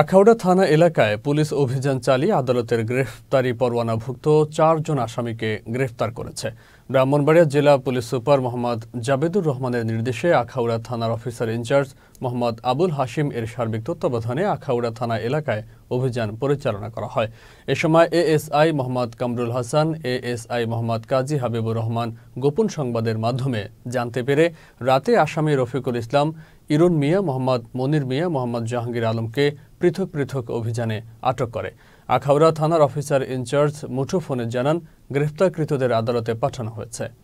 আখাউড়া থানা এলাকায় পুলিশ অভিযান চালিয়ে আদালতের গ্রেফতারি পরোয়ানাভুক্ত চারজন আসামিকে গ্রেফতার করেছে ব্রাহ্মণবাড়িয়া জেলা পুলিশ সুপার মোহাম্মদ জাবেদুর রহমানের নির্দেশে আখাউড়া থানার অফিসার ইনচার্জ মোহাম্মদ আবুল হাশিম এর সার্বিক তত্ত্বাবধানে আখাউড়া থানা এলাকায় অভিযান পরিচালনা করা হয় এ সময় এএসআই মোহাম্মদ কামরুল হাসান এএসআই মোহাম্মদ কাজী হাবিবুর রহমান গোপন সংবাদের মাধ্যমে জানতে পেরে রাতে আসামি রফিকুল ইসলাম ইরুন মিয়া মোহাম্মদ মনির মিয়া মোহাম্মদ জাহাঙ্গীর আলমকে পৃথক পৃথক অভিযানে আটক করে আখাউড়া থানার অফিসার ইনচার্জ মুঠোফোনে জানান গ্রেফতারকৃতদের আদালতে পাঠানো হয়েছে